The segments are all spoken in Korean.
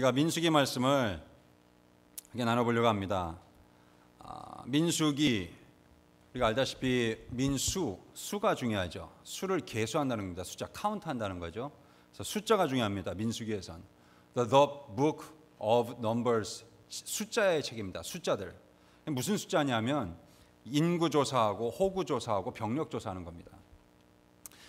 저희가 민수기 말씀을 함께 나눠보려고 합니다. 아, 민수기 우리가 알다시피 민수 수가 중요하죠. 수를 계수한다는 겁니다. 숫자 카운트한다는 거죠. 그래서 숫자가 중요합니다. 민수기에선 the, the Book of Numbers 숫자의 책입니다. 숫자들 무슨 숫자냐면 인구 조사하고 호구 조사하고 병력 조사하는 겁니다.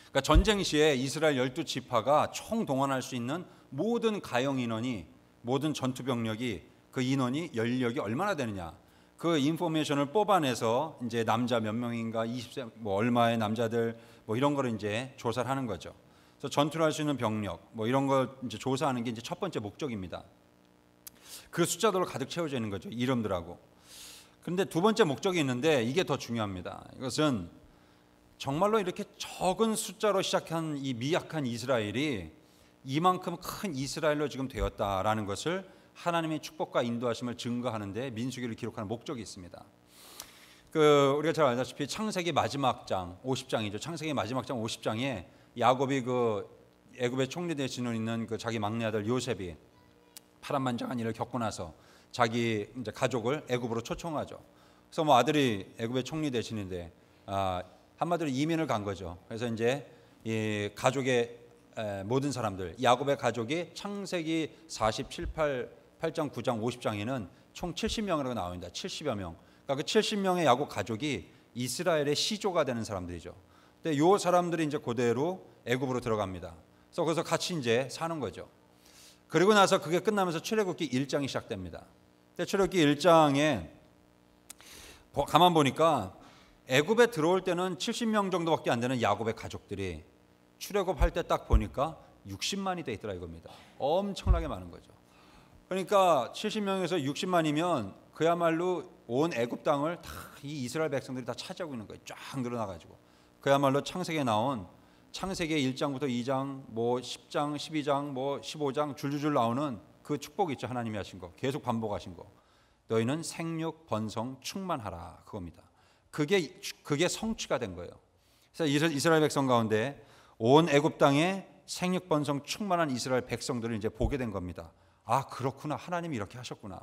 그러니까 전쟁 시에 이스라엘 열두 지파가 총 동원할 수 있는 모든 가용 인원이 모든 전투 병력이 그 인원이 연력이 얼마나 되느냐 그 인포메이션을 뽑아내서 이제 남자 몇 명인가 20세 뭐 얼마의 남자들 뭐 이런 걸 이제 조사를 하는 거죠. 그래서 전투를 할 수 있는 병력 뭐 이런 걸 이제 조사하는 게 이제 첫 번째 목적입니다. 그 숫자들로 가득 채워져 있는 거죠. 이름들하고. 그런데 두 번째 목적이 있는데 이게 더 중요합니다. 이것은 정말로 이렇게 적은 숫자로 시작한 이 미약한 이스라엘이 이만큼 큰 이스라엘로 지금 되었다라는 것을 하나님의 축복과 인도하심을 증거하는데 민수기를 기록하는 목적이 있습니다. 그 우리가 잘 알다시피 창세기 마지막 장 50장이죠. 창세기 마지막 장 50장에 야곱이 그 애굽의 총리 대신으 있는 그 자기 막내 아들 요셉이 파란만장한 일을 겪고 나서 자기 이제 가족을 애굽으로 초청하죠. 그래서 뭐 아들이 애굽의 총리 대신인데 아, 한마디로 이민을 간 거죠. 그래서 이제 이 가족의 모든 사람들 야곱의 가족이 창세기 47, 8, 8장, 9장, 50장에는 총 70명이라고 나옵니다. 70여 명. 그러니까 그 70명의 야곱 가족이 이스라엘의 시조가 되는 사람들이죠. 근데 요 사람들이 이제 그대로 애굽으로 들어갑니다. 그래서 거기서 같이 이제 사는 거죠. 그리고 나서 그게 끝나면서 출애굽기 1장이 시작됩니다. 근데 출애굽기 1장에 가만 보니까 애굽에 들어올 때는 70명 정도밖에 안 되는 야곱의 가족들이 출애굽 할때 딱 보니까 60만이 돼 있더라 이겁니다. 엄청나게 많은 거죠. 그러니까 70명에서 60만이면 그야말로 온 애굽 땅을 다 이 이스라엘 백성들이 다 차지하고 있는 거예요. 쫙 늘어나 가지고. 그야말로 창세기에 나온 창세기 1장부터 2장, 뭐 10장, 12장, 뭐 15장 줄줄줄 나오는 그 축복 있죠. 하나님이 하신 거. 계속 반복하신 거. 너희는 생육, 번성, 충만하라. 그겁니다. 그게 그게 성취가 된 거예요. 그래서 이스라엘 백성 가운데 온 애굽 땅에 생육 번성 충만한 이스라엘 백성들을 이제 보게 된 겁니다. 아, 그렇구나. 하나님이 이렇게 하셨구나.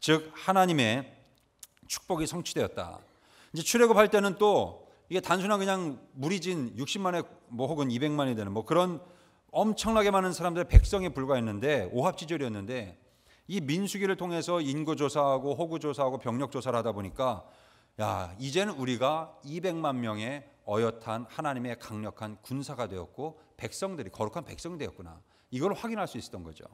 즉 하나님의 축복이 성취되었다. 이제 출애굽할 때는 또 이게 단순한 그냥 무리진 60만에 뭐 혹은 200만이 되는 뭐 그런 엄청나게 많은 사람들의 백성에 불과했는데 오합지졸이었는데 이 민수기를 통해서 인구 조사하고 호구 조사하고 병력 조사를 하다 보니까 야 이제는 우리가 200만 명의 어엿한 하나님의 강력한 군사가 되었고 백성들이 거룩한 백성이 되었구나. 이걸 확인할 수 있었던 거죠.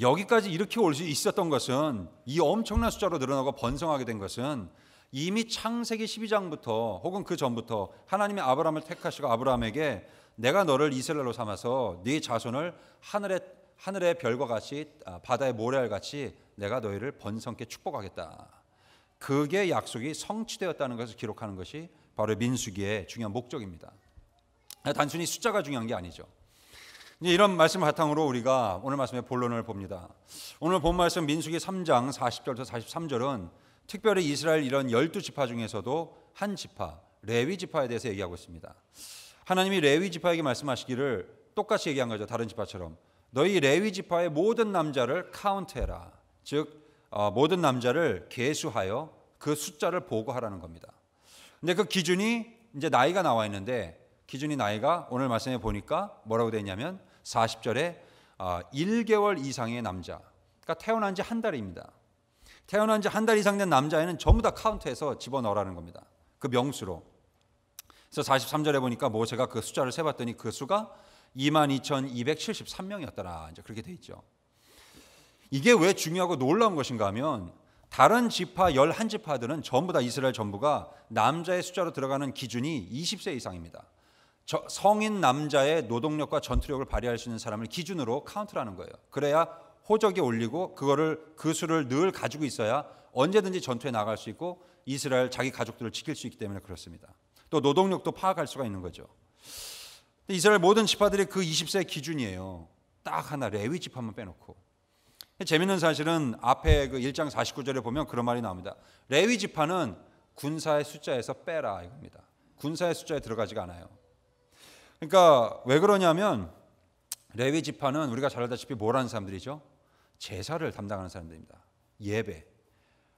여기까지 이렇게 올 수 있었던 것은 이 엄청난 숫자로 늘어나고 번성하게 된 것은 이미 창세기 12장부터 혹은 그 전부터 하나님이 아브라함을 택하시고 아브라함에게 내가 너를 이스라엘로 삼아서 네 자손을 하늘의 하늘의 별과 같이 아, 바다의 모래알 같이 내가 너희를 번성케 축복하겠다. 그게 약속이 성취되었다는 것을 기록하는 것이 바로 민수기의 중요한 목적입니다. 단순히 숫자가 중요한 게 아니죠. 이런 말씀 바탕으로 우리가 오늘 말씀의 본론을 봅니다. 오늘 본 말씀 민수기 3장 40절부터 43절은 특별히 이스라엘 이런 열두 지파 중에서도 한 지파 레위 지파에 대해서 얘기하고 있습니다. 하나님이 레위 지파에게 말씀하시기를 똑같이 얘기한 거죠. 다른 지파처럼 너희 레위 지파의 모든 남자를 카운트해라. 즉 어, 모든 남자를 계수하여 그 숫자를 보고하라는 겁니다. 근데 그 기준이 이제 나이가 나와 있는데 기준이 나이가 오늘 말씀해 보니까 뭐라고 되냐면 40절에 1개월 어, 이상의 남자. 그러니까 태어난 지 한 달입니다. 태어난 지 한 달 이상 된 남자에는 전부 다 카운트해서 집어넣으라는 겁니다. 그 명수로. 그래서 43절에 보니까 모세가 뭐 그 숫자를 세봤더니 그 수가 22,273명이었더라. 이제 그렇게 돼 있죠. 이게 왜 중요하고 놀라운 것인가 하면 다른 지파 11지파들은 전부 다 이스라엘 전부가 남자의 숫자로 들어가는 기준이 20세 이상입니다. 성인 남자의 노동력과 전투력을 발휘할 수 있는 사람을 기준으로 카운트라는 거예요. 그래야 호적이 올리고 그거를 그 수를 늘 가지고 있어야 언제든지 전투에 나갈 수 있고 이스라엘 자기 가족들을 지킬 수 있기 때문에 그렇습니다. 또 노동력도 파악할 수가 있는 거죠. 이스라엘 모든 지파들이 그 20세 기준이에요. 딱 하나 레위 지파만 빼놓고 재밌는 사실은 앞에 그 1장 49절에 보면 그런 말이 나옵니다. 레위 지파는 군사의 숫자에서 빼라 이겁니다. 군사의 숫자에 들어가지가 않아요. 그러니까 왜 그러냐면 레위 지파는 우리가 잘 알다시피 뭘 하는 사람들이죠? 제사를 담당하는 사람들입니다. 예배.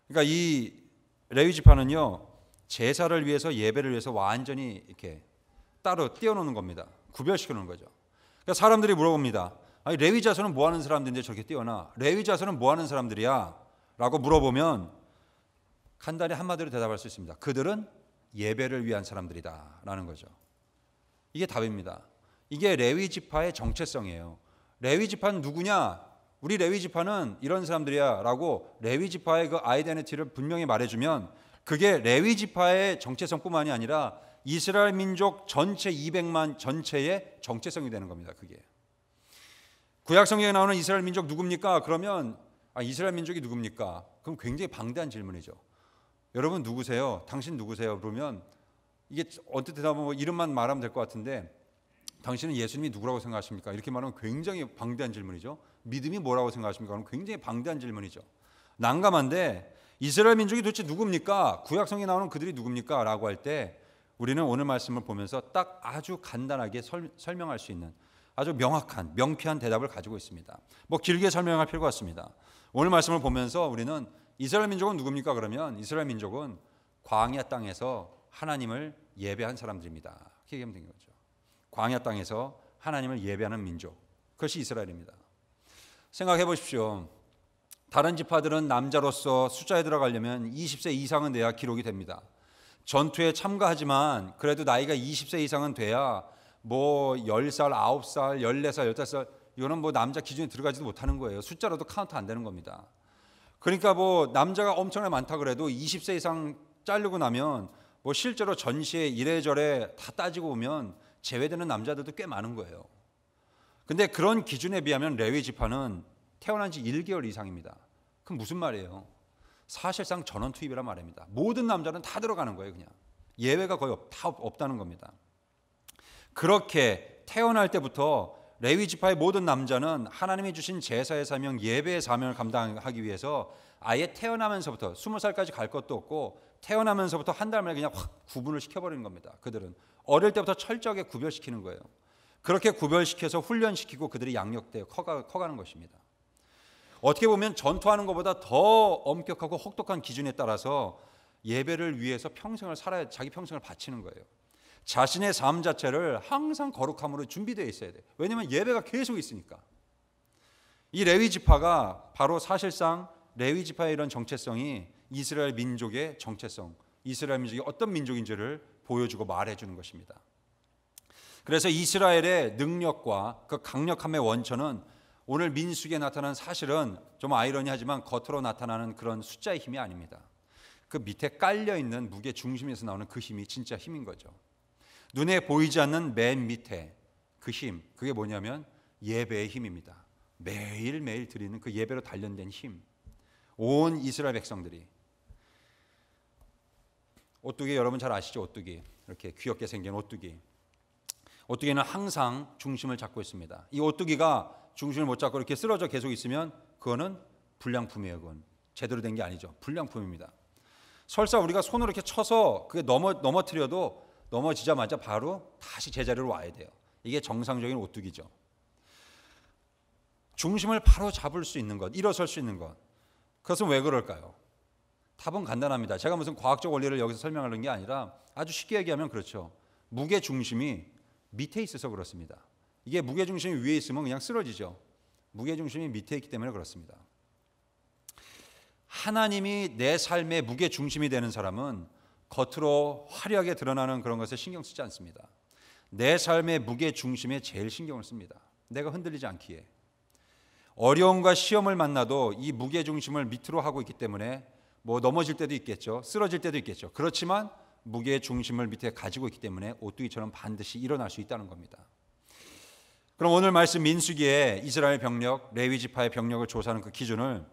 그러니까 이 레위 지파는요. 제사를 위해서 예배를 위해서 완전히 이렇게 따로 떼어놓는 겁니다. 구별시켜 놓은 거죠. 그러니까 사람들이 물어봅니다. 아니 레위 자손은 뭐 하는 사람들인데 저렇게 뛰어나? 레위 자손은 뭐 하는 사람들이야? 라고 물어보면 간단히 한마디로 대답할 수 있습니다. 그들은 예배를 위한 사람들이다라는 거죠. 이게 답입니다. 이게 레위 지파의 정체성이에요. 레위 지파는 누구냐? 우리 레위 지파는 이런 사람들이야라고 레위 지파의 그 아이덴티티를 분명히 말해 주면 그게 레위 지파의 정체성뿐만이 아니라 이스라엘 민족 전체 200만 전체의 정체성이 되는 겁니다. 그게. 구약 성경에 나오는 이스라엘 민족 누굽니까? 그러면 아, 이스라엘 민족이 누굽니까? 그럼 굉장히 방대한 질문이죠. 여러분 누구세요? 당신 누구세요? 그러면 이게 언뜻 대답하면 뭐 이름만 말하면 될 것 같은데 당신은 예수님이 누구라고 생각하십니까? 이렇게 말하면 굉장히 방대한 질문이죠. 믿음이 뭐라고 생각하십니까? 그럼 굉장히 방대한 질문이죠. 난감한데 이스라엘 민족이 도대체 누굽니까? 구약성에 나오는 그들이 누굽니까? 라고 할 때 우리는 오늘 말씀을 보면서 딱 아주 간단하게 설, 명할수 있는 아주 명확한 명쾌한 대답을 가지고 있습니다. 뭐 길게 설명할 필요가 없습니다. 오늘 말씀을 보면서 우리는 이스라엘 민족은 누굽니까? 그러면 이스라엘 민족은 광야 땅에서 하나님을 예배한 사람들입니다. 그렇게 얘기하면 되는 거죠. 광야 땅에서 하나님을 예배하는 민족. 그것이 이스라엘입니다. 생각해 보십시오. 다른 지파들은 남자로서 숫자에 들어가려면 20세 이상은 돼야 기록이 됩니다. 전투에 참가하지만 그래도 나이가 20세 이상은 돼야 뭐 10살, 9살, 14살, 15살 이거는 뭐 남자 기준에 들어가지도 못하는 거예요. 숫자로도 카운트 안 되는 겁니다. 그러니까 뭐 남자가 엄청나게 많다 그래도 20세 이상 자르고 나면 뭐 실제로 전시에 이래저래 다 따지고 보면 제외되는 남자들도 꽤 많은 거예요. 근데 그런 기준에 비하면 레위 지파는 태어난 지 1개월 이상입니다. 그럼 무슨 말이에요? 사실상 전원 투입이란 말입니다. 모든 남자는 다 들어가는 거예요, 그냥. 예외가 거의 없, 다 없다는 겁니다. 그렇게 태어날 때부터 레위 지파의 모든 남자는 하나님이 주신 제사의 사명, 예배의 사명을 감당하기 위해서 아예 태어나면서부터 스무 살까지 갈 것도 없고 태어나면서부터 한 달 만에 그냥 확 구분을 시켜버리는 겁니다. 그들은 어릴 때부터 철저하게 구별시키는 거예요. 그렇게 구별시켜서 훈련시키고 그들이 양력돼 커가, 커가는 것입니다. 어떻게 보면 전투하는 것보다 더 엄격하고 혹독한 기준에 따라서 예배를 위해서 평생을 살아야 자기 평생을 바치는 거예요. 자신의 삶 자체를 항상 거룩함으로 준비되어 있어야 돼. 왜냐하면 예배가 계속 있으니까. 이 레위 지파가 바로 사실상 레위 지파의 이런 정체성이 이스라엘 민족의 정체성, 이스라엘 민족이 어떤 민족인지를 보여주고 말해주는 것입니다. 그래서 이스라엘의 능력과 그 강력함의 원천은 오늘 민숙에 나타난 사실은 좀 아이러니하지만 겉으로 나타나는 그런 숫자의 힘이 아닙니다. 그 밑에 깔려 있는 무게 중심에서 나오는 그 힘이 진짜 힘인 거죠. 눈에 보이지 않는 맨 밑에 그 힘, 그게 뭐냐면 예배의 힘입니다. 매일매일 드리는 그 예배로 단련된 힘. 온 이스라엘 백성들이 오뚜기 여러분 잘 아시죠? 오뚜기. 이렇게 귀엽게 생긴 오뚜기. 오뚜기는 항상 중심을 잡고 있습니다. 이 오뚜기가 중심을 못 잡고 이렇게 쓰러져 계속 있으면 그거는 불량품이에요. 그건 제대로 된 게 아니죠. 불량품입니다. 설사 우리가 손으로 이렇게 쳐서 그게 넘어 넘어뜨려도 넘어지자마자 바로 다시 제자리로 와야 돼요. 이게 정상적인 오뚜기죠. 중심을 바로 잡을 수 있는 것, 일어설 수 있는 것. 그것은 왜 그럴까요? 답은 간단합니다. 제가 무슨 과학적 원리를 여기서 설명하는 게 아니라 아주 쉽게 얘기하면 그렇죠. 무게 중심이 밑에 있어서 그렇습니다. 이게 무게 중심이 위에 있으면 그냥 쓰러지죠. 무게 중심이 밑에 있기 때문에 그렇습니다. 하나님이 내 삶의 무게 중심이 되는 사람은 겉으로 화려하게 드러나는 그런 것에 신경 쓰지 않습니다. 내 삶의 무게 중심에 제일 신경을 씁니다. 내가 흔들리지 않기에. 어려움과 시험을 만나도 이 무게 중심을 밑으로 하고 있기 때문에 뭐 넘어질 때도 있겠죠. 쓰러질 때도 있겠죠. 그렇지만 무게 중심을 밑에 가지고 있기 때문에 오뚜기처럼 반드시 일어날 수 있다는 겁니다. 그럼 오늘 말씀 민수기에 이스라엘 병력, 레위 지파의 병력을 조사하는 그 기준을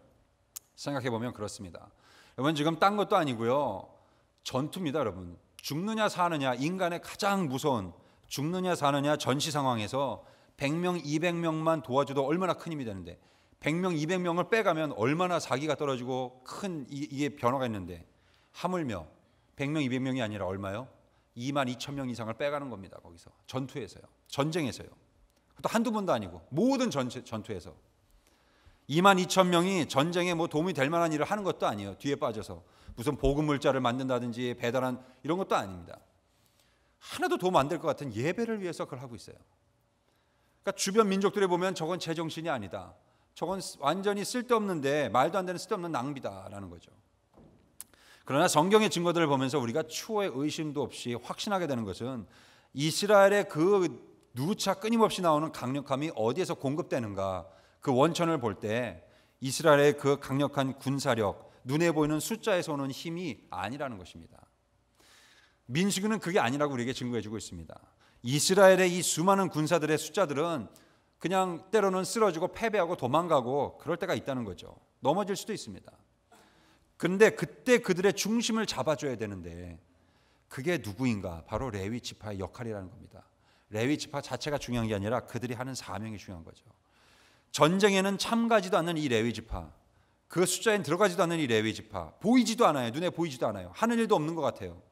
생각해 보면 그렇습니다. 여러분 지금 딴 것도 아니고요. 전투입니다, 여러분. 죽느냐 사느냐 인간의 가장 무서운 죽느냐 사느냐 전시 상황에서 100명, 200명만 도와줘도 얼마나 큰 힘이 되는데 100명, 200명을 빼가면 얼마나 사기가 떨어지고 큰 이, 이게 변화가 있는데 하물며 100명, 200명이 아니라 얼마요? 2만 2천 명 이상을 빼가는 겁니다. 거기서 전투에서요. 전쟁에서요. 또 한두 번도 아니고 모든 전, 전투에서 2만 2천 명이 전쟁에 뭐 도움이 될 만한 일을 하는 것도 아니에요. 뒤에 빠져서 무슨 보급 물자를 만든다든지 배달한 이런 것도 아닙니다. 하나도 도움 안 될 것 같은 예배를 위해서 그걸 하고 있어요. 그러니까 주변 민족들에 보면 저건 제정신이 아니다. 저건 완전히 쓸데없는데 말도 안 되는 쓸데없는 낭비다라는 거죠. 그러나 성경의 증거들을 보면서 우리가 추호의 의심도 없이 확신하게 되는 것은 이스라엘의 그 누차 끊임없이 나오는 강력함이 어디에서 공급되는가 그 원천을 볼 때 이스라엘의 그 강력한 군사력 눈에 보이는 숫자에서 오는 힘이 아니라는 것입니다. 민수기는 그게 아니라고 우리에게 증거해 주고 있습니다. 이스라엘의 이 수많은 군사들의 숫자들은 그냥 때로는 쓰러지고 패배하고 도망가고 그럴 때가 있다는 거죠. 넘어질 수도 있습니다. 근데 그때 그들의 중심을 잡아줘야 되는데 그게 누구인가? 바로 레위 지파의 역할이라는 겁니다. 레위 지파 자체가 중요한 게 아니라 그들이 하는 사명이 중요한 거죠. 전쟁에는 참가지도 않는 이 레위 지파 그숫자에 들어가지도 않는 이 레위 지파 보이지도 않아요. 눈에 보이지도 않아요. 하는 일도 없는 것 같아요.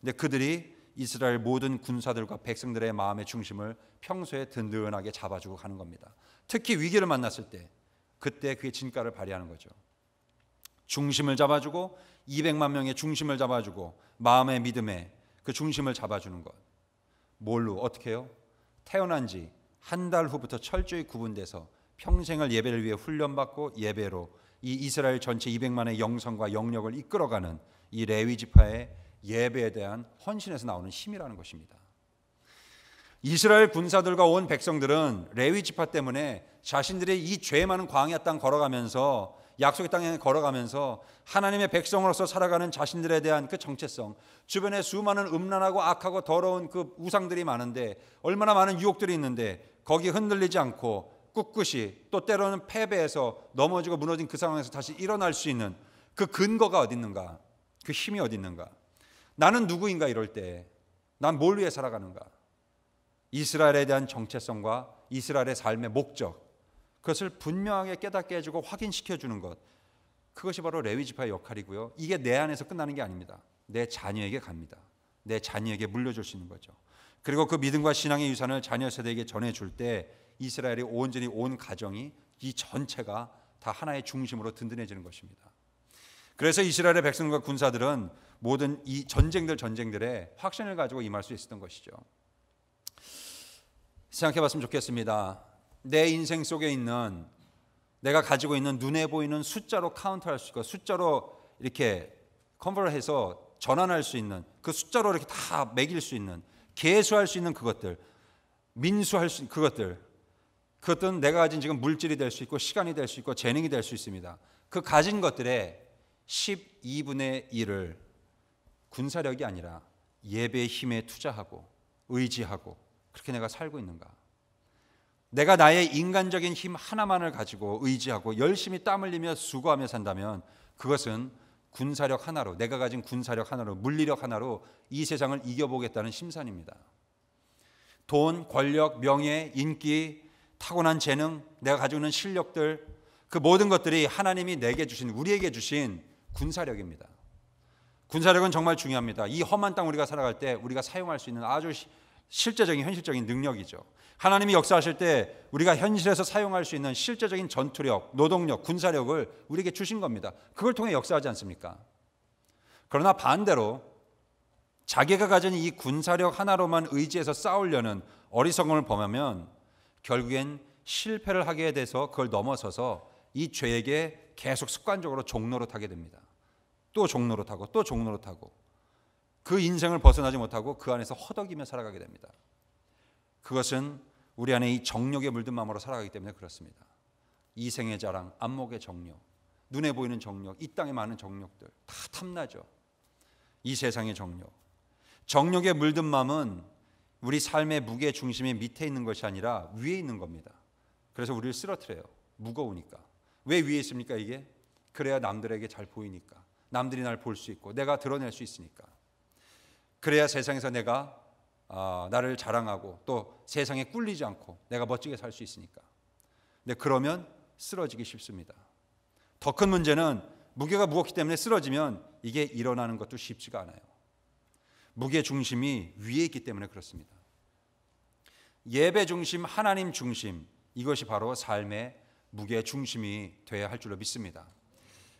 근데 그들이 이스라엘 모든 군사들과 백성들의 마음의 중심을 평소에 든든하게 잡아주고 가는 겁니다. 특히 위기를 만났을 때 그때 그의 진가를 발휘하는 거죠. 중심을 잡아주고 200만 명의 중심을 잡아주고 마음의 믿음에 그 중심을 잡아주는 것. 뭘로 어떻게 해요? 태어난 지 한 달 후부터 철저히 구분돼서 평생을 예배를 위해 훈련받고 예배로 이 이스라엘 전체 200만의 영성과 영력을 이끌어가는 이 레위 지파의 예배에 대한 헌신에서 나오는 힘이라는 것입니다. 이스라엘 군사들과 온 백성들은 레위 지파 때문에 자신들의 이 죄 많은 광야 땅 걸어가면서 약속의 땅에 걸어가면서 하나님의 백성으로서 살아가는 자신들에 대한 그 정체성, 주변에 수많은 음란하고 악하고 더러운 그 우상들이 많은데 얼마나 많은 유혹들이 있는데 거기 흔들리지 않고 꿋꿋이 또 때로는 패배해서 넘어지고 무너진 그 상황에서 다시 일어날 수 있는 그 근거가 어디 있는가? 그 힘이 어디 있는가? 나는 누구인가 이럴 때 난 뭘 위해 살아가는가? 이스라엘에 대한 정체성과 이스라엘의 삶의 목적 그것을 분명하게 깨닫게 해주고 확인시켜 주는 것 그것이 바로 레위 지파의 역할이고요. 이게 내 안에서 끝나는 게 아닙니다. 내 자녀에게 갑니다. 내 자녀에게 물려줄 수 있는 거죠. 그리고 그 믿음과 신앙의 유산을 자녀 세대에게 전해줄 때 이스라엘이 온전히 온 가정이 이 전체가 다 하나의 중심으로 든든해지는 것입니다. 그래서 이스라엘의 백성과 군사들은 모든 이 전쟁들 전쟁들의 확신을 가지고 임할 수 있었던 것이죠. 생각해 봤으면 좋겠습니다. 내 인생 속에 있는 내가 가지고 있는 눈에 보이는 숫자로 카운트할 수 있고 숫자로 이렇게 컨버를 해서 전환할 수 있는 그 숫자로 이렇게 다 매길 수 있는 계수할 수 있는 그것들 민수할 수 있는 그것들 그것은 내가 가진 지금 물질이 될 수 있고 시간이 될 수 있고 재능이 될 수 있습니다. 그 가진 것들의 12분의 1을 군사력이 아니라 예배의 힘에 투자하고 의지하고 그렇게 내가 살고 있는가? 내가 나의 인간적인 힘 하나만을 가지고 의지하고 열심히 땀 흘리며 수고하며 산다면 그것은 군사력 하나로 내가 가진 군사력 하나로 물리력 하나로 이 세상을 이겨보겠다는 심산입니다. 돈, 권력, 명예, 인기, 타고난 재능, 내가 가지고 있는 실력들, 그 모든 것들이 하나님이 내게 주신, 우리에게 주신 군사력입니다. 군사력은 정말 중요합니다. 이 험한 땅 우리가 살아갈 때 우리가 사용할 수 있는 아주 실제적인 현실적인 능력이죠. 하나님이 역사하실 때 우리가 현실에서 사용할 수 있는 실제적인 전투력, 노동력, 군사력을 우리에게 주신 겁니다. 그걸 통해 역사하지 않습니까? 그러나 반대로 자기가 가진 이 군사력 하나로만 의지해서 싸우려는 어리석음을 범하면 결국엔 실패를 하게 돼서 그걸 넘어서서 이 죄에게 계속 습관적으로 종로로 타게 됩니다. 또 종로로 타고 또 종로로 타고 그 인생을 벗어나지 못하고 그 안에서 허덕이며 살아가게 됩니다. 그것은 우리 안에 이 정욕에 물든 마음으로 살아가기 때문에 그렇습니다. 이생의 자랑, 안목의 정욕, 눈에 보이는 정욕, 이 땅에 많은 정욕들 다 탐나죠. 이 세상의 정욕. 정욕에 물든 마음은 우리 삶의 무게 중심이 밑에 있는 것이 아니라 위에 있는 겁니다. 그래서 우리를 쓰러트려요. 무거우니까. 왜 위에 있습니까, 이게? 그래야 남들에게 잘 보이니까. 남들이 날 볼 수 있고 내가 드러낼 수 있으니까. 그래야 세상에서 내가 어, 나를 자랑하고 또 세상에 꿀리지 않고 내가 멋지게 살 수 있으니까. 근데 그러면 쓰러지기 쉽습니다. 더 큰 문제는 무게가 무겁기 때문에 쓰러지면 이게 일어나는 것도 쉽지가 않아요. 무게 중심이 위에 있기 때문에 그렇습니다. 예배 중심, 하나님 중심 이것이 바로 삶의 무게 중심이 되어야 할 줄로 믿습니다.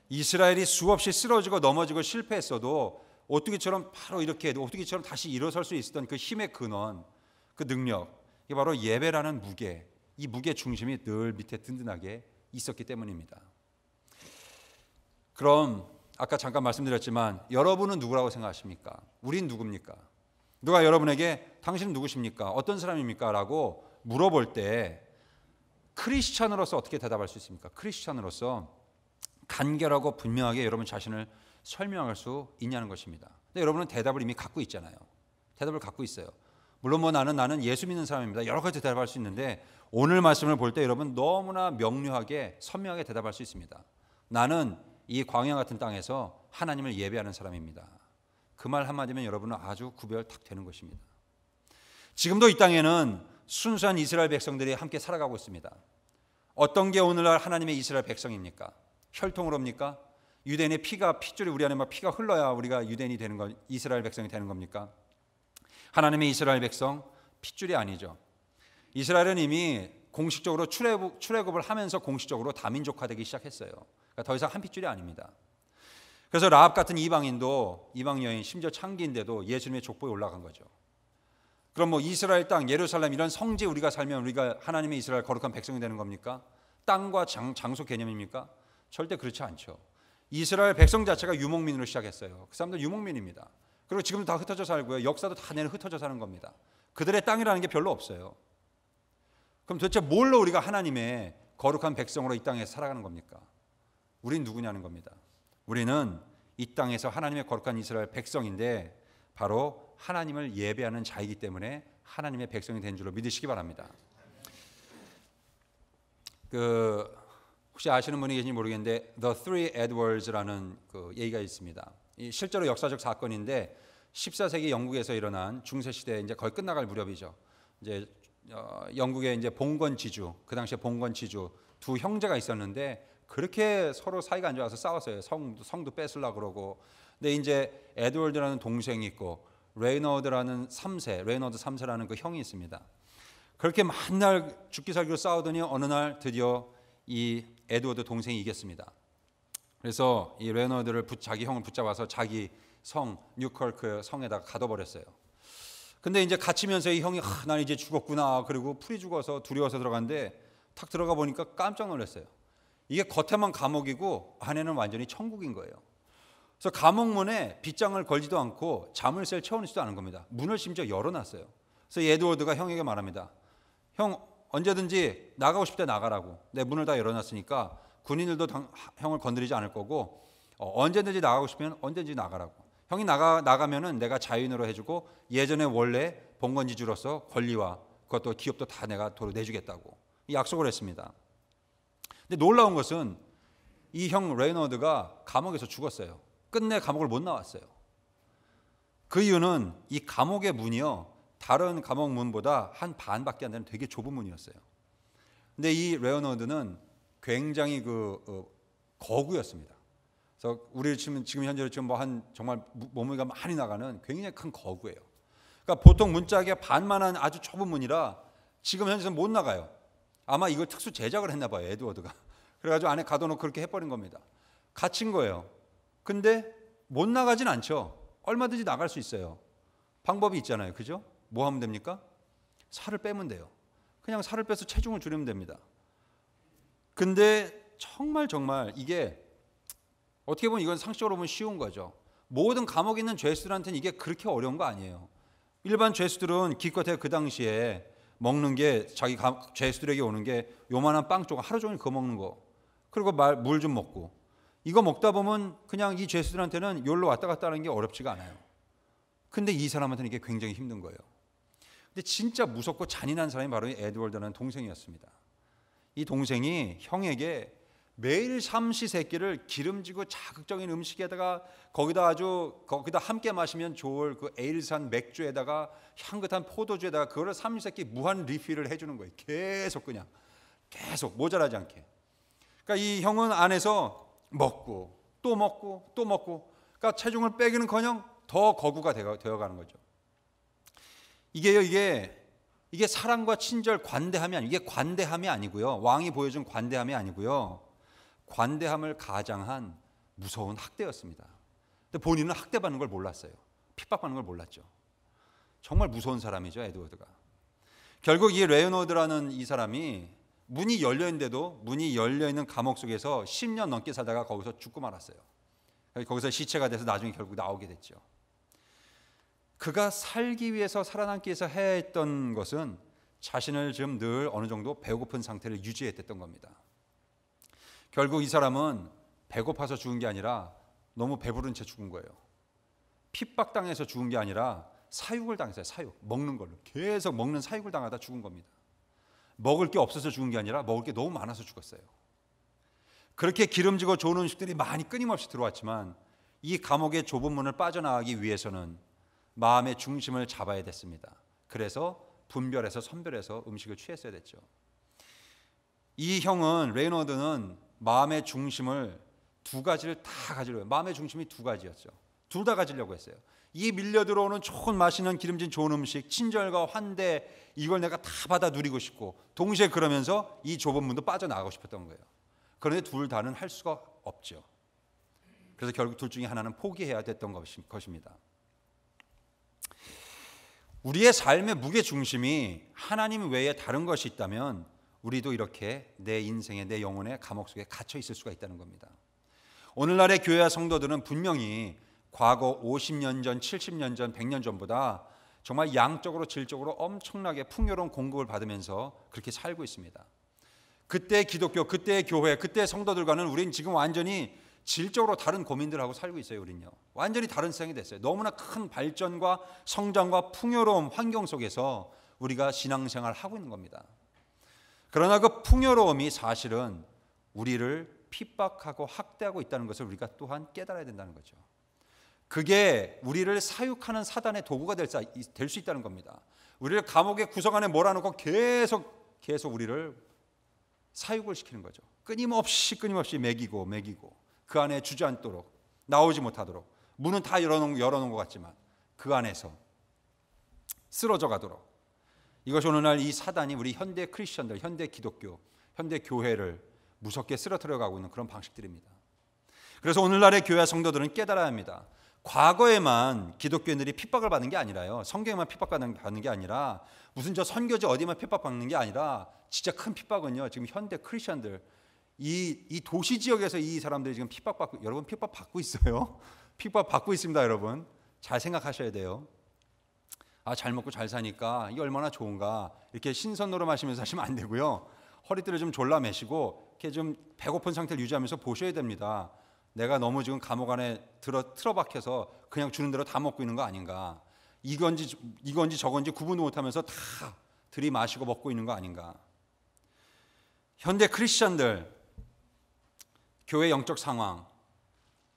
이스라엘이 수없이 쓰러지고 넘어지고 실패했어도 오뚜기처럼 바로 이렇게 오뚜기처럼 다시 일어설 수 있었던 그 힘의 근원, 그 능력 이게 바로 예배라는 무게, 이 무게 중심이 늘 밑에 든든하게 있었기 때문입니다. 그럼 아까 잠깐 말씀드렸지만 여러분은 누구라고 생각하십니까? 우린 누굽니까? 누가 여러분에게 당신은 누구십니까? 어떤 사람입니까? 라고 물어볼 때크리스천으로서 어떻게 대답할 수 있습니까? 크리스천으로서 간결하고 분명하게 여러분 자신을 설명할 수 있냐는 것입니다. 근데 여러분은 대답을 이미 갖고 있잖아요. 대답을 갖고 있어요. 물론 뭐 나는 나는 예수 믿는 사람입니다. 여러 가지 대답할 수 있는데 오늘 말씀을 볼 때 여러분 너무나 명료하게 선명하게 대답할 수 있습니다. 나는 이 광야 같은 땅에서 하나님을 예배하는 사람입니다. 그 말 한마디면 여러분은 아주 구별 탁 되는 것입니다. 지금도 이 땅에는 순수한 이스라엘 백성들이 함께 살아가고 있습니다. 어떤 게 오늘날 하나님의 이스라엘 백성입니까? 혈통으로입니까? 유대인의 피가 핏줄이 우리 안에 막 피가 흘러야 우리가 유대인이 되는 거 이스라엘 백성이 되는 겁니까? 하나님의 이스라엘 백성 핏줄이 아니죠. 이스라엘은 이미 공식적으로 출애굽, 출애굽을 하면서 공식적으로 다민족화되기 시작했어요. 그러니까 더 이상 한 핏줄이 아닙니다. 그래서 라합 같은 이방인도 이방 여인 심지어 창기인데도 예수님의 족보에 올라간 거죠. 그럼 뭐 이스라엘 땅, 예루살렘 이런 성지 우리가 살면 우리가 하나님의 이스라엘 거룩한 백성이 되는 겁니까? 땅과 장, 장소 개념입니까? 절대 그렇지 않죠. 이스라엘 백성 자체가 유목민으로 시작했어요. 그 사람들 유목민입니다. 그리고 지금도 다 흩어져 살고요. 역사도 다 내내 흩어져 사는 겁니다. 그들의 땅이라는 게 별로 없어요. 그럼 도대체 뭘로 우리가 하나님의 거룩한 백성으로 이 땅에 살아가는 겁니까? 우린 누구냐는 겁니다. 우리는 이 땅에서 하나님의 거룩한 이스라엘 백성인데 바로 하나님을 예배하는 자이기 때문에 하나님의 백성이 된 줄로 믿으시기 바랍니다. 그 혹시 아시는 분이 계신지 모르겠는데 The Three Edwards라는 그 얘기가 있습니다. 실제로 역사적 사건인데 14세기 영국에서 일어난 중세 시대 이제 거의 끝나갈 무렵이죠. 이제 어, 영국의 이제 봉건 지주 그 당시에 봉건 지주 두 형제가 있었는데 그렇게 서로 사이가 안 좋아서 싸웠어요. 성, 성도 뺏으려 그러고 근데 이제 에드월드라는 동생이 있고 레이너드라는 3세, 레이너드 3세라는 그 형이 있습니다. 그렇게 만날 죽기 살기로 싸우더니 어느 날 드디어 이 에드워드 동생이 이겼습니다. 그래서 이 레너드를 붙, 자기 형을 붙잡아서 자기 성 뉴컬크 성에다가 가둬버렸어요. 근데 이제 갇히면서 이 형이 아, 난 이제 죽었구나 그리고 풀이 죽어서 두려워서 들어갔는데 탁 들어가 보니까 깜짝 놀랐어요. 이게 겉에만 감옥이고 안에는 완전히 천국인 거예요. 그래서 감옥문에 빗장을 걸지도 않고 자물쇠를 채워넣지도 않은 겁니다. 문을 심지어 열어놨어요. 그래서 에드워드가 형에게 말합니다. 형 언제든지 나가고 싶을 때 나가라고. 내 문을 다 열어놨으니까 군인들도 당, 형을 건드리지 않을 거고 어, 언제든지 나가고 싶으면 언제든지 나가라고. 형이 나가 나가면은 내가 자유인으로 해주고 예전에 원래 봉건지주로서 권리와 그것도 기업도 다 내가 도로 내주겠다고 약속을 했습니다. 근데 놀라운 것은 이 형 레이너드가 감옥에서 죽었어요. 끝내 감옥을 못 나왔어요. 그 이유는 이 감옥의 문이요. 다른 감옥 문보다 한 반밖에 안 되는 되게 좁은 문이었어요. 근데 이레오너드는 굉장히 그 어, 거구였습니다. 그래서 우리 지금 지금 현재로 지금 뭐 한 정말 몸무게가 많이 나가는 굉장히 큰 거구예요. 그러니까 보통 문짝의 반만한 아주 좁은 문이라 지금 현재는 못 나가요. 아마 이걸 특수 제작을 했나 봐요 에드워드가. 그래가지고 안에 가둬놓고 그렇게 해버린 겁니다. 갇힌 거예요. 근데 못 나가진 않죠. 얼마든지 나갈 수 있어요. 방법이 있잖아요. 그죠? 뭐 하면 됩니까? 살을 빼면 돼요. 그냥 살을 빼서 체중을 줄이면 됩니다. 근데 정말 정말 이게 어떻게 보면 이건 상식적으로 보면 쉬운 거죠. 모든 감옥에 있는 죄수들한테는 이게 그렇게 어려운 거 아니에요. 일반 죄수들은 기껏해 그 당시에 먹는 게 자기 죄수들에게 오는 게 요만한 빵 조각 하루 종일 그거 먹는 거. 그리고 물 좀 먹고 이거 먹다 보면 그냥 이 죄수들한테는 욜로 왔다 갔다 하는 게 어렵지가 않아요. 근데 이 사람한테는 이게 굉장히 힘든 거예요. 근데 진짜 무섭고 잔인한 사람이 바로 에드월드라는 동생이었습니다. 이 동생이 형에게 매일 삼시세끼를 기름지고 자극적인 음식에다가 거기다 아주 거기다 함께 마시면 좋을 그 에일산 맥주에다가 향긋한 포도주에다가 그거를 삼시세끼 무한 리필을 해주는 거예요. 계속 그냥 계속 모자라지 않게. 그러니까 이 형은 안에서 먹고 또 먹고 또 먹고 그러니까 체중을 빼기는커녕 더 거구가 되어가는 거죠. 이게요 이게 이게 사랑과 친절 관대함이 아니 이게 관대함이 아니고요 왕이 보여준 관대함이 아니고요 관대함을 가장한 무서운 학대였습니다. 근데 본인은 학대받는 걸 몰랐어요. 핍박받는 걸 몰랐죠. 정말 무서운 사람이죠 에드워드가. 결국 이 레오노드라는 이 사람이 문이 열려 있는데도 문이 열려 있는 감옥 속에서 10년 넘게 살다가 거기서 죽고 말았어요. 거기서 시체가 돼서 나중에 결국 나오게 됐죠. 그가 살기 위해서 살아남기 위해서 해야 했던 것은 자신을 지금 늘 어느 정도 배고픈 상태를 유지했던 겁니다. 결국 이 사람은 배고파서 죽은 게 아니라 너무 배부른 채 죽은 거예요. 핍박당해서 죽은 게 아니라 사육을 당했어요. 사육 먹는 걸로 계속 먹는 사육을 당하다 죽은 겁니다. 먹을 게 없어서 죽은 게 아니라 먹을 게 너무 많아서 죽었어요. 그렇게 기름지고 좋은 음식들이 많이 끊임없이 들어왔지만 이 감옥의 좁은 문을 빠져나가기 위해서는 마음의 중심을 잡아야 됐습니다. 그래서 분별해서 선별해서 음식을 취했어야 됐죠. 이 형은 레이너드는 마음의 중심을 두 가지를 다 가지려고 마음의 중심이 두 가지였죠. 둘 다 가지려고 했어요. 이 밀려 들어오는 좋은 맛있는 기름진 좋은 음식, 친절과 환대 이걸 내가 다 받아 누리고 싶고 동시에 그러면서 이 좁은 문도 빠져나가고 싶었던 거예요. 그런데 둘 다는 할 수가 없죠. 그래서 결국 둘 중에 하나는 포기해야 됐던 것입니다. 우리의 삶의 무게 중심이 하나님 외에 다른 것이 있다면 우리도 이렇게 내 인생의 내 영혼의 감옥 속에 갇혀 있을 수가 있다는 겁니다. 오늘날의 교회와 성도들은 분명히 과거 50년 전, 70년 전, 100년 전보다 정말 양적으로 질적으로 엄청나게 풍요로운 공급을 받으면서 그렇게 살고 있습니다. 그때 기독교, 그때 교회, 그때 성도들과는 우린 지금 완전히 질적으로 다른 고민들하고 살고 있어요, 우린요. 완전히 다른 세상이 됐어요. 너무나 큰 발전과 성장과 풍요로움 환경 속에서 우리가 신앙생활 하고 있는 겁니다. 그러나 그 풍요로움이 사실은 우리를 핍박하고 학대하고 있다는 것을 우리가 또한 깨달아야 된다는 거죠. 그게 우리를 사육하는 사단의 도구가 될 수 있다는 겁니다. 우리를 감옥의 구석 안에 몰아넣고 계속 계속 우리를 사육을 시키는 거죠. 끊임없이 끊임없이 먹이고 먹이고 그 안에 주저앉도록 나오지 못하도록 문은 다 열어놓은, 열어놓은 것 같지만 그 안에서 쓰러져 가도록 이것이 오늘날 이 사단이 우리 현대 크리스천들, 현대 기독교, 현대 교회를 무섭게 쓰러뜨려 가고 있는 그런 방식들입니다. 그래서 오늘날의 교회 성도들은 깨달아야 합니다. 과거에만 기독교인들이 핍박을 받는 게 아니라요. 성경에만 핍박받는 게 아니라 무슨 저 선교지 어디만 핍박받는 게 아니라 진짜 큰 핍박은요. 지금 현대 크리스천들 이, 이 도시 지역에서 이 사람들이 지금 핍박받고 여러분 핍박받고 있어요. 핍박받고 있습니다, 여러분. 잘 생각하셔야 돼요. 아, 잘 먹고 잘 사니까 이 얼마나 좋은가. 이렇게 신선으로 마시면서 하시면 안 되고요. 허리띠를 좀 졸라 매시고 이렇게 좀 배고픈 상태를 유지하면서 보셔야 됩니다. 내가 너무 지금 감옥 안에 들어 틀어박혀서 그냥 주는 대로 다 먹고 있는 거 아닌가? 이건지 이건지 저건지 구분도 못하면서 다 들이마시고 먹고 있는 거 아닌가? 현대 크리스천들 교회 영적 상황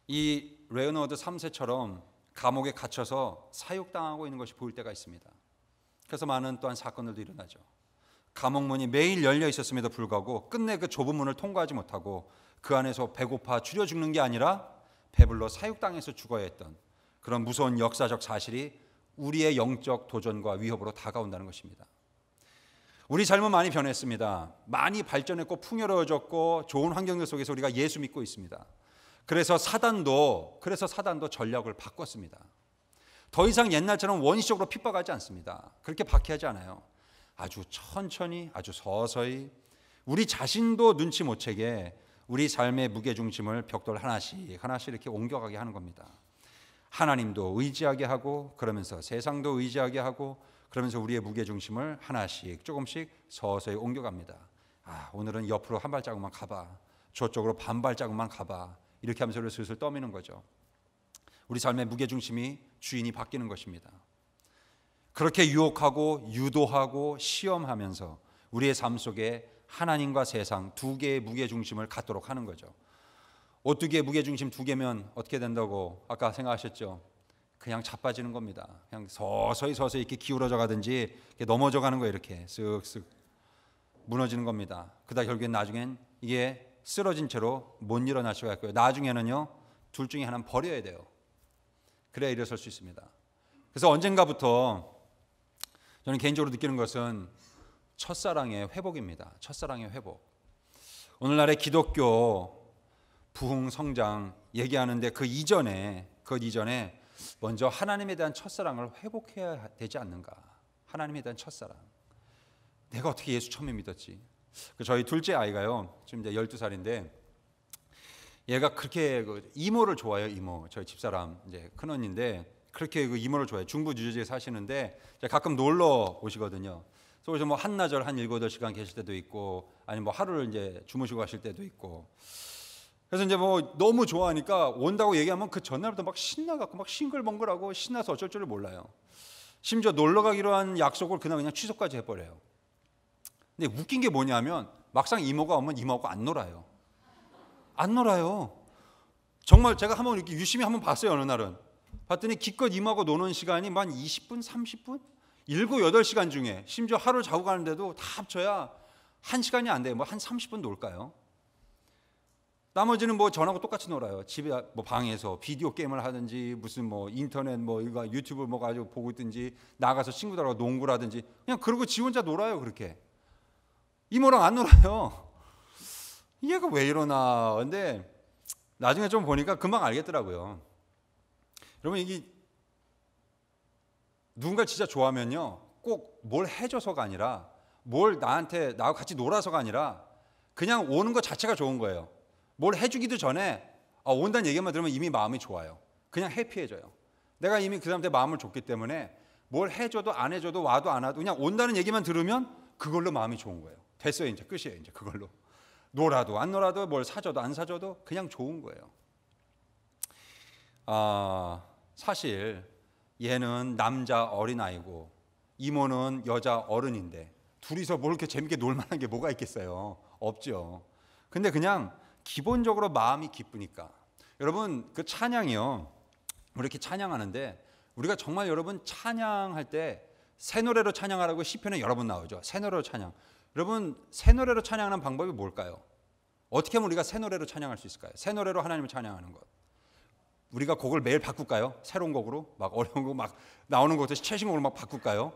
이 레오노드 3세처럼 감옥에 갇혀서 사육당하고 있는 것이 보일 때가 있습니다. 그래서 많은 또한 사건들도 일어나죠. 감옥문이 매일 열려 있었음에도 불구하고 끝내 그 좁은 문을 통과하지 못하고 그 안에서 배고파 줄여 죽는 게 아니라 배불러 사육당에서 죽어야 했던 그런 무서운 역사적 사실이 우리의 영적 도전과 위협으로 다가온다는 것입니다. 우리 삶은 많이 변했습니다. 많이 발전했고 풍요로워졌고 좋은 환경 속에서 우리가 예수 믿고 있습니다. 그래서 사단도 그래서 사단도 전략을 바꿨습니다. 더 이상 옛날처럼 원시적으로 핍박하지 않습니다. 그렇게 박해하지 않아요. 아주 천천히 아주 서서히 우리 자신도 눈치 못 채게 우리 삶의 무게중심을 벽돌 하나씩 하나씩 이렇게 옮겨가게 하는 겁니다. 하나님도 의지하게 하고 그러면서 세상도 의지하게 하고 그러면서 우리의 무게중심을 하나씩 조금씩 서서히 옮겨갑니다. 아, 오늘은 옆으로 한 발자국만 가봐. 저쪽으로 반 발자국만 가봐. 이렇게 하면서 슬슬 떠미는 거죠. 우리 삶의 무게중심이 주인이 바뀌는 것입니다. 그렇게 유혹하고 유도하고 시험하면서 우리의 삶 속에 하나님과 세상 두 개의 무게중심을 갖도록 하는 거죠. 오뚜기의 무게중심 두 개면 어떻게 된다고 아까 생각하셨죠? 그냥 자빠지는 겁니다. 그냥 서서히 서서히 이렇게 기울어져 가든지 이렇게 넘어져 가는 거예요. 이렇게 쓱쓱 무너지는 겁니다. 그다 결국엔 나중엔 이게 쓰러진 채로 못 일어날 수가 있고요. 나중에는요. 둘 중에 하나는 버려야 돼요. 그래야 일어설 수 있습니다. 그래서 언젠가부터 저는 개인적으로 느끼는 것은 첫사랑의 회복입니다. 첫사랑의 회복. 오늘날의 기독교 부흥 성장 얘기하는데 그 이전에 그 이전에 먼저 하나님에 대한 첫사랑을 회복해야 되지 않는가? 하나님에 대한 첫사랑. 내가 어떻게 예수 처음에 믿었지? 그 저희 둘째 아이가요. 지금 이제 12살인데 얘가 그렇게 그 이모를 좋아해요, 이모. 저희 집사람 이제 큰언니인데 그렇게 그 이모를 좋아해요. 중부 뉴저지에 사시는데 가끔 놀러 오시거든요. 서에서뭐 한나절 한 7, 8시간 계실 때도 있고 아니면 뭐 하루를 이제 주무시고 가실 때도 있고 그래서 이제 뭐 너무 좋아하니까 온다고 얘기하면 그 전날부터 막 신나갖고 막 싱글벙글하고 신나서 어쩔 줄을 몰라요. 심지어 놀러 가기로 한 약속을 그날 그냥 취소까지 해버려요. 근데 웃긴 게 뭐냐면 막상 이모가 오면 이모하고 안 놀아요. 안 놀아요. 정말 제가 한번 이렇게 유심히 한번 봤어요 어느 날은 봤더니 기껏 이모하고 노는 시간이 만 20분 30분 7, 8시간 중에 심지어 하루 자고 가는데도 다 합쳐야 1시간이 안 돼요. 뭐한 30분 놀까요? 나머지는 뭐 전하고 똑같이 놀아요. 집에 뭐 방에서 비디오 게임을 하든지 무슨 뭐 인터넷 뭐 이거 유튜브 뭐 가지고 보고 있든지 나가서 친구들하고 농구라든지 그냥 그러고 지 혼자 놀아요 그렇게 이모랑 안 놀아요. 얘가 왜 이러나 근데 나중에 좀 보니까 금방 알겠더라고요. 여러분 이게 누군가를 진짜 좋아하면요. 꼭 뭘 해줘서가 아니라 뭘 나한테 나하고 같이 놀아서가 아니라 그냥 오는 것 자체가 좋은 거예요. 뭘 해주기도 전에 아, 온다는 얘기만 들으면 이미 마음이 좋아요. 그냥 해피해져요. 내가 이미 그 사람한테 마음을 줬기 때문에 뭘 해줘도 안 해줘도 와도 안 와도 그냥 온다는 얘기만 들으면 그걸로 마음이 좋은 거예요. 됐어요 이제 끝이에요 이제 그걸로 놀아도 안 놀아도 뭘 사줘도 안 사줘도 그냥 좋은 거예요. 아 사실 얘는 남자 어린아이고 이모는 여자 어른인데 둘이서 뭘 이렇게 재밌게 놀 만한 게 뭐가 있겠어요? 없죠. 근데 그냥 기본적으로 마음이 기쁘니까. 여러분, 그 찬양이요. 이렇게 찬양하는데 우리가 정말 여러분 찬양할 때 새 노래로 찬양하라고 시편에 여러 번 나오죠. 새 노래로 찬양. 여러분, 새 노래로 찬양하는 방법이 뭘까요? 어떻게 하면 우리가 새 노래로 찬양할 수 있을까요? 새 노래로 하나님을 찬양하는 것. 우리가 곡을 매일 바꿀까요? 새로운 곡으로 막 어려운 곡 막 나오는 것들 최신 곡으로 막 바꿀까요?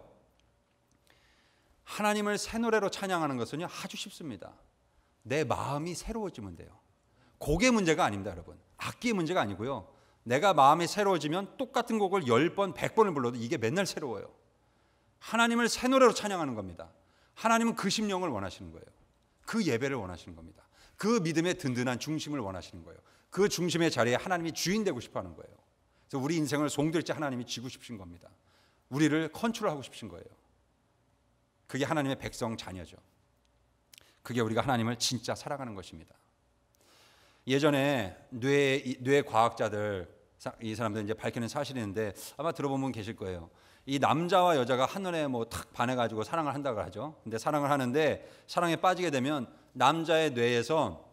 하나님을 새 노래로 찬양하는 것은요 아주 쉽습니다. 내 마음이 새로워지면 돼요. 곡의 문제가 아닙니다, 여러분. 악기의 문제가 아니고요. 내가 마음이 새로워지면 똑같은 곡을 1번1번을 불러도 이게 맨날 새로워요. 하나님을 새 노래로 찬양하는 겁니다. 하나님은 그 심령을 원하시는 거예요. 그 예배를 원하시는 겁니다. 그 믿음의 든든한 중심을 원하시는 거예요. 그 중심의 자리에 하나님이 주인 되고 싶어 하는 거예요. 그래서 우리 인생을 송들째 하나님이 지고 싶으신 겁니다. 우리를 컨트롤하고 싶으신 거예요. 그게 하나님의 백성 자녀죠. 그게 우리가 하나님을 진짜 사랑하는 것입니다. 예전에 뇌, 뇌 과학자들 이 사람들 이제 밝히는 사실인데 아마 들어보면 계실 거예요. 이 남자와 여자가 한눈에 뭐탁 반해가지고 사랑을 한다고 하죠. 근데 사랑을 하는데 사랑에 빠지게 되면 남자의 뇌에서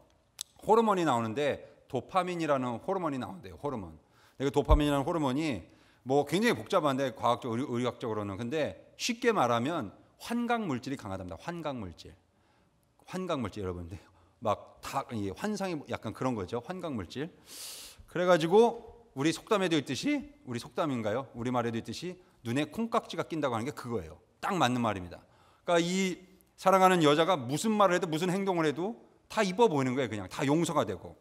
호르몬이 나오는데 도파민이라는 호르몬이 나온대요. 호르몬. 그 도파민이라는 호르몬이 뭐 굉장히 복잡한데 과학적 의학적으로는 료의 근데 쉽게 말하면 환각 물질이 강하답니다. 환각 물질. 환각 물질 여러분들 막다 환상이 약간 그런 거죠. 환각 물질. 그래 가지고 우리 속담에도 있듯이 우리 속담인가요? 우리 말에도 있듯이 눈에 콩깍지가 낀다고 하는 게 그거예요. 딱 맞는 말입니다. 그러니까 이 사랑하는 여자가 무슨 말을 해도 무슨 행동을 해도 다 이뻐 보이는 거예요. 그냥 다 용서가 되고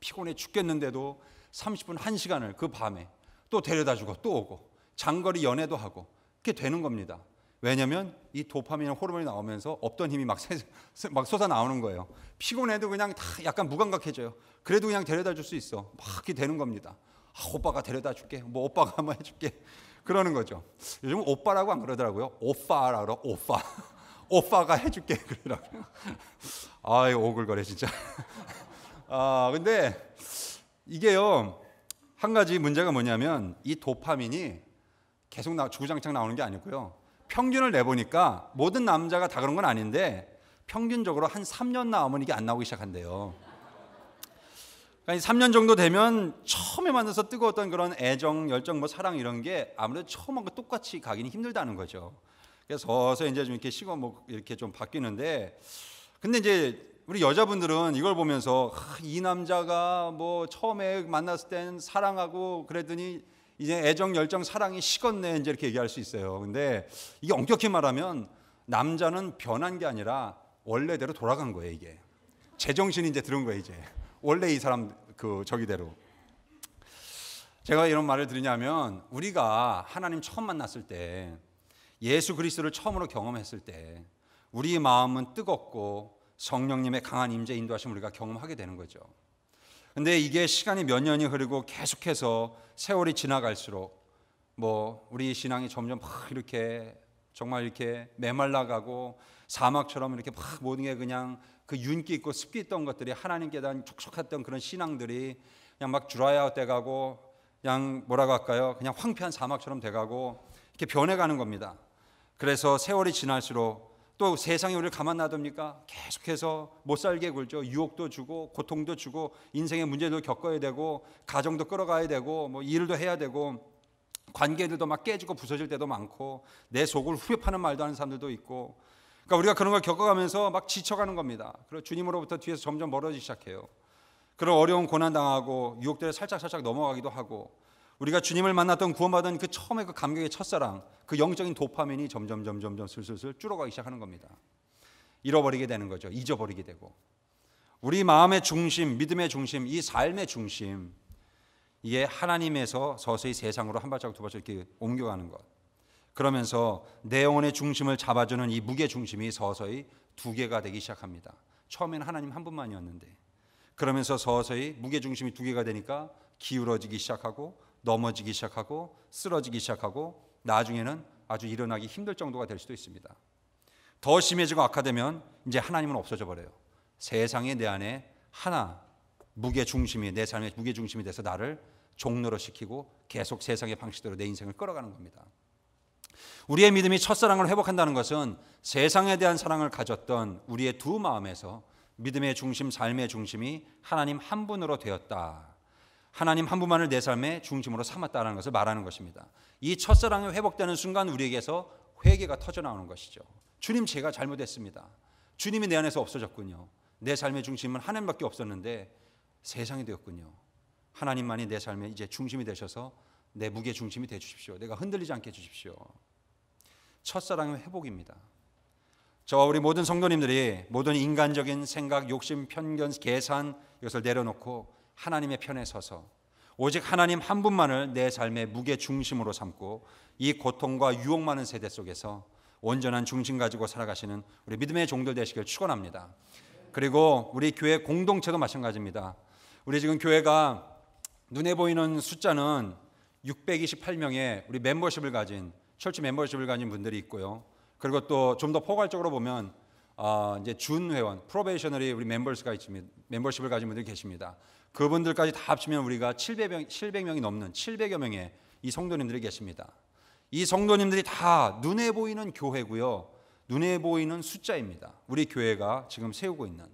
피곤해 죽겠는데도 30분, 1시간을 그 밤에 또 데려다 주고 또 오고 장거리 연애도 하고 그렇게 되는 겁니다. 왜냐면 이도파민 호르몬이 나오면서 없던 힘이 막, 막 솟아 나오는 거예요. 피곤해도 그냥 다 약간 무감각해져요. 그래도 그냥 데려다 줄 수 있어. 막 이렇게 되는 겁니다. 아, 오빠가 데려다 줄게. 뭐 오빠가 한번 해줄게. 그러는 거죠. 요즘 오빠라고 안 그러더라고요. 오빠라 그러. 오빠. 오빠가 해줄게. 그러라고. 더요 아이 오글거려 진짜. 아, 근데 이게요. 한 가지 문제가 뭐냐면 이 도파민이 계속 나 주구장창 나오는 게 아니고요. 평균을 내보니까 모든 남자가 다 그런 건 아닌데 평균적으로 한 3년 나오면 이게 안 나오기 시작한대요. 그러니까 3년 정도 되면 처음에 만나서 뜨거웠던 그런 애정, 열정, 뭐 사랑 이런 게 아무래도 처음하고 똑같이 가기는 힘들다는 거죠. 그래서 서서 이제 좀 이렇게 식어 뭐 이렇게 좀 바뀌는데 근데 이제 우리 여자분들은 이걸 보면서 이 남자가 뭐 처음에 만났을 땐 사랑하고 그랬더니 이제 애정 열정 사랑이 식었네 이제 이렇게 얘기할 수 있어요. 근데 이게 엄격히 말하면 남자는 변한 게 아니라 원래대로 돌아간 거예요 이게 제정신이 이제 들은 거예요 이제 원래 이 사람 그 저기대로 제가 이런 말을 드리냐면 우리가 하나님 처음 만났을 때 예수 그리스도를 처음으로 경험했을 때 우리 마음은 뜨겁고 성령님의 강한 임재 인도하심 우리가 경험하게 되는 거죠. 근데 이게 시간이 몇 년이 흐르고 계속해서 세월이 지나갈수록 뭐 우리 신앙이 점점 막 이렇게 정말 이렇게 메말라가고 사막처럼 이렇게 막 모든 게 그냥 그 윤기 있고 습기 있던 것들이 하나님께 대한 촉촉했던 그런 신앙들이 그냥 막 드라이아웃 돼가고 그냥 뭐라고 할까요? 그냥 황폐한 사막처럼 돼가고 이렇게 변해가는 겁니다. 그래서 세월이 지날수록 또 세상이 우리를 가만 놔둡니까? 계속해서 못 살게 굴죠. 유혹도 주고 고통도 주고 인생의 문제도 겪어야 되고 가정도 끌어가야 되고 뭐 일도 해야 되고 관계들도 막 깨지고 부서질 때도 많고 내 속을 후벼파는 말도 하는 사람들도 있고 그러니까 우리가 그런 걸 겪어가면서 막 지쳐가는 겁니다. 그리고 주님으로부터 뒤에서 점점 멀어지기 시작해요. 그런 어려운 고난 당하고 유혹들에 살짝 살짝 넘어가기도 하고 우리가 주님을 만났던 구원받은 그 처음의 그 감격의 첫사랑, 그 영적인 도파민이 점점 점점점 점슬슬 줄어가기 시작하는 겁니다. 잃어버리게 되는 거죠. 잊어버리게 되고. 우리 마음의 중심, 믿음의 중심, 이 삶의 중심, 이게 하나님에서 서서히 세상으로 한 발짝 두 발짝 이렇게 옮겨가는 것. 그러면서 내 영혼의 중심을 잡아주는 이 무게 중심이 서서히 두 개가 되기 시작합니다. 처음에는 하나님 한 분만이었는데 그러면서 서서히 무게 중심이 두 개가 되니까 기울어지기 시작하고 넘어지기 시작하고 쓰러지기 시작하고 나중에는 아주 일어나기 힘들 정도가 될 수도 있습니다. 더 심해지고 악화되면 이제 하나님은 없어져 버려요. 세상이 내 안에 하나 무게 중심이 내 삶의 무게 중심이 돼서 나를 종로로 시키고 계속 세상의 방식대로 내 인생을 끌어가는 겁니다. 우리의 믿음이 첫사랑을 회복한다는 것은 세상에 대한 사랑을 가졌던 우리의 두 마음에서 믿음의 중심, 삶의 중심이 하나님 한 분으로 되었다. 하나님 한 분만을 내 삶의 중심으로 삼았다는 것을 말하는 것입니다. 이 첫사랑이 회복되는 순간 우리에게서 회개가 터져 나오는 것이죠. 주님 제가 잘못했습니다. 주님이 내 안에서 없어졌군요. 내 삶의 중심은 하나님밖에 없었는데 세상이 되었군요. 하나님만이 내 삶의 이제 중심이 되셔서 내 무게 중심이 되 주십시오. 내가 흔들리지 않게 해 주십시오. 첫사랑의 회복입니다. 저와 우리 모든 성도님들이 모든 인간적인 생각, 욕심, 편견, 계산 이것을 내려놓고 하나님의 편에 서서 오직 하나님 한 분만을 내 삶의 무게 중심으로 삼고 이 고통과 유혹 많은 세대 속에서 온전한 중심 가지고 살아가시는 우리 믿음의 종들 되시길 축원합니다. 그리고 우리 교회 공동체도 마찬가지입니다. 우리 지금 교회가 눈에 보이는 숫자는 628명의 우리 멤버십을 가진 철치 멤버십을 가진 분들이 있고요. 그리고 또 좀 더 포괄적으로 보면 어, 이제 준 회원, 프로베이셔널이 우리 멤버스가 있습니다. 멤버십을 가진 분들이 계십니다. 그분들까지 다 합치면 우리가 700명, 700명이 넘는 700여 명의 이 성도님들이 계십니다. 이 성도님들이 다 눈에 보이는 교회고요. 눈에 보이는 숫자입니다. 우리 교회가 지금 세우고 있는.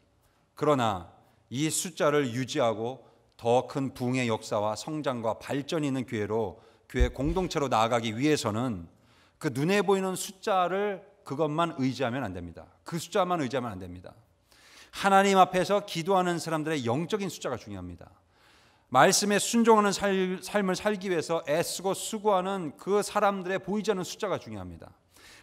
그러나 이 숫자를 유지하고 더 큰 붕의 역사와 성장과 발전이 있는 교회로 교회 공동체로 나아가기 위해서는 그 눈에 보이는 숫자를 그것만 의지하면 안 됩니다. 그 숫자만 의지하면 안 됩니다. 하나님 앞에서 기도하는 사람들의 영적인 숫자가 중요합니다. 말씀에 순종하는 살, 삶을 살기 위해서 애쓰고 수고하는 그 사람들의 보이지 않는 숫자가 중요합니다.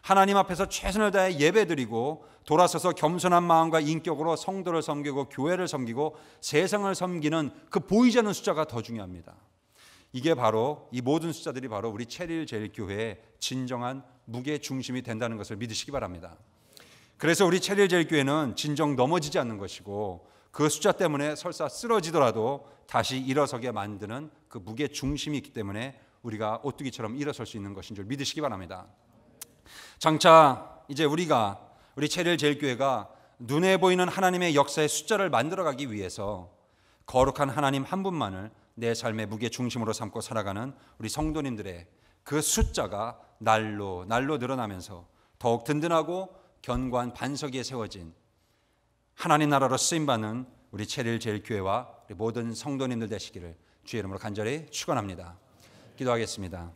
하나님 앞에서 최선을 다해 예배드리고 돌아서서 겸손한 마음과 인격으로 성도를 섬기고 교회를 섬기고 세상을 섬기는 그 보이지 않는 숫자가 더 중요합니다. 이게 바로 이 모든 숫자들이 바로 우리 체릴 제일 교회의 진정한 무게 중심이 된다는 것을 믿으시기 바랍니다. 그래서 우리 체리제일교회는 진정 넘어지지 않는 것이고 그 숫자 때문에 설사 쓰러지더라도 다시 일어서게 만드는 그 무게 중심이 있기 때문에 우리가 오뚜기처럼 일어설 수 있는 것인 줄 믿으시기 바랍니다. 장차 이제 우리가 우리 체리제일교회가 눈에 보이는 하나님의 역사의 숫자를 만들어가기 위해서 거룩한 하나님 한 분만을 내 삶의 무게 중심으로 삼고 살아가는 우리 성도님들의 그 숫자가 날로 날로 늘어나면서 더욱 든든하고 견고한 반석 위에 세워진 하나님 나라로 쓰임 받는 우리 체릴 제일 교회와 모든 성도님들 되시기를 주의 이름으로 간절히 축원합니다. 기도하겠습니다.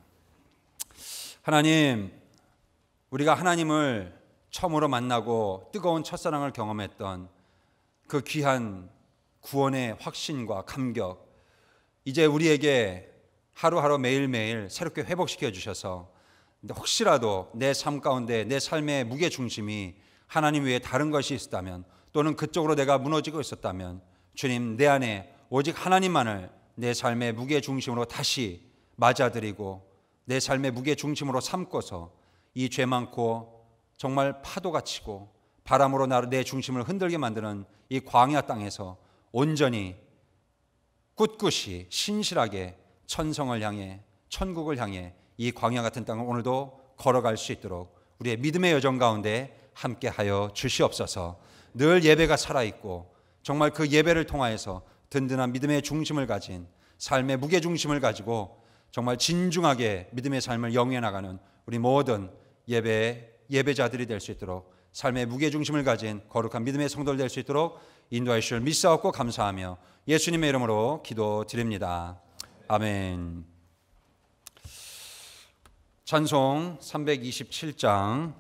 하나님, 우리가 하나님을 처음으로 만나고 뜨거운 첫사랑을 경험했던 그 귀한 구원의 확신과 감격, 이제 우리에게 하루하루 매일매일 새롭게 회복시켜 주셔서 근데 혹시라도 내 삶 가운데 내 삶의 무게 중심이 하나님 외에 다른 것이 있었다면 또는 그쪽으로 내가 무너지고 있었다면 주님 내 안에 오직 하나님만을 내 삶의 무게 중심으로 다시 맞아들이고 내 삶의 무게 중심으로 삼고서 이 죄 많고 정말 파도가 치고 바람으로 나를 내 중심을 흔들게 만드는 이 광야 땅에서 온전히 꿋꿋이 신실하게 천성을 향해 천국을 향해 이 광야 같은 땅을 오늘도 걸어갈 수 있도록 우리의 믿음의 여정 가운데 함께하여 주시옵소서. 늘 예배가 살아 있고 정말 그 예배를 통하여서 든든한 믿음의 중심을 가진 삶의 무게 중심을 가지고 정말 진중하게 믿음의 삶을 영위해 나가는 우리 모든 예배 예배자들이 될 수 있도록 삶의 무게 중심을 가진 거룩한 믿음의 성도를 될수 있도록 인도하여 주실 믿사옵고 감사하며 예수님의 이름으로 기도드립니다. 아멘. 찬송 327장